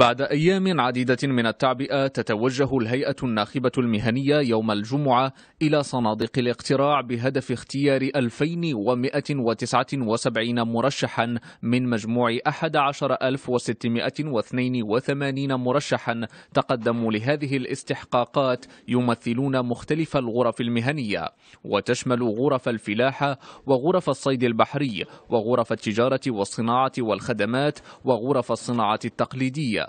بعد أيام عديدة من التعبئة تتوجه الهيئة الناخبة المهنية يوم الجمعة إلى صناديق الاقتراع بهدف اختيار 2179 مرشحا من مجموع 11682 مرشحا تقدموا لهذه الاستحقاقات يمثلون مختلف الغرف المهنية وتشمل غرف الفلاحة وغرف الصيد البحري وغرف التجارة والصناعة والخدمات وغرف الصناعة التقليدية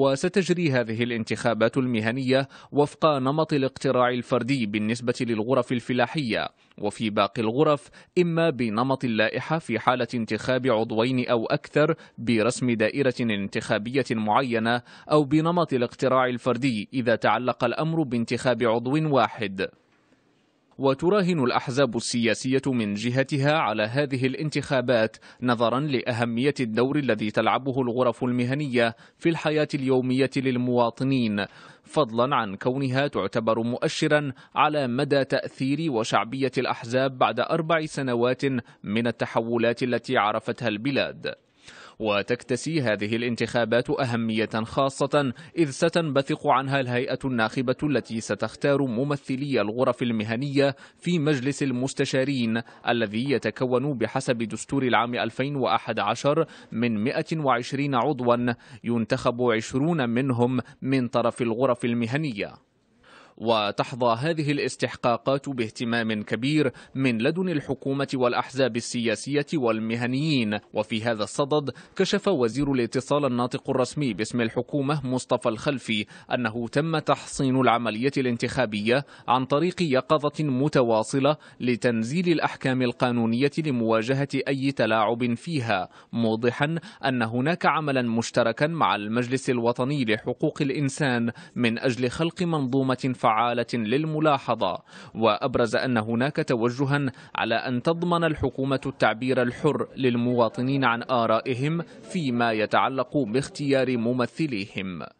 وستجري هذه الانتخابات المهنية وفق نمط الاقتراع الفردي بالنسبة للغرف الفلاحية وفي باقي الغرف إما بنمط اللائحة في حالة انتخاب عضوين أو أكثر برسم دائرة انتخابية معينة أو بنمط الاقتراع الفردي إذا تعلق الأمر بانتخاب عضو واحد وتراهن الأحزاب السياسية من جهتها على هذه الانتخابات نظرا لأهمية الدور الذي تلعبه الغرف المهنية في الحياة اليومية للمواطنين فضلا عن كونها تعتبر مؤشرا على مدى تأثير وشعبية الأحزاب بعد أربع سنوات من التحولات التي عرفتها البلاد وتكتسي هذه الانتخابات أهمية خاصة إذ ستنبثق عنها الهيئة الناخبة التي ستختار ممثلي الغرف المهنية في مجلس المستشارين الذي يتكون بحسب دستور العام 2011 من 120 عضوا ينتخب 20 منهم من طرف الغرف المهنيه وتحظى هذه الاستحقاقات باهتمام كبير من لدن الحكومة والأحزاب السياسية والمهنيين وفي هذا الصدد كشف وزير الاتصال الناطق الرسمي باسم الحكومة مصطفى الخلفي أنه تم تحصين العملية الانتخابية عن طريق يقظة متواصلة لتنزيل الأحكام القانونية لمواجهة أي تلاعب فيها موضحا أن هناك عملا مشتركا مع المجلس الوطني لحقوق الإنسان من أجل خلق منظومة فعالة فعالة للملاحظة وأبرز أن هناك توجها على أن تضمن الحكومة التعبير الحر للمواطنين عن آرائهم فيما يتعلق باختيار ممثليهم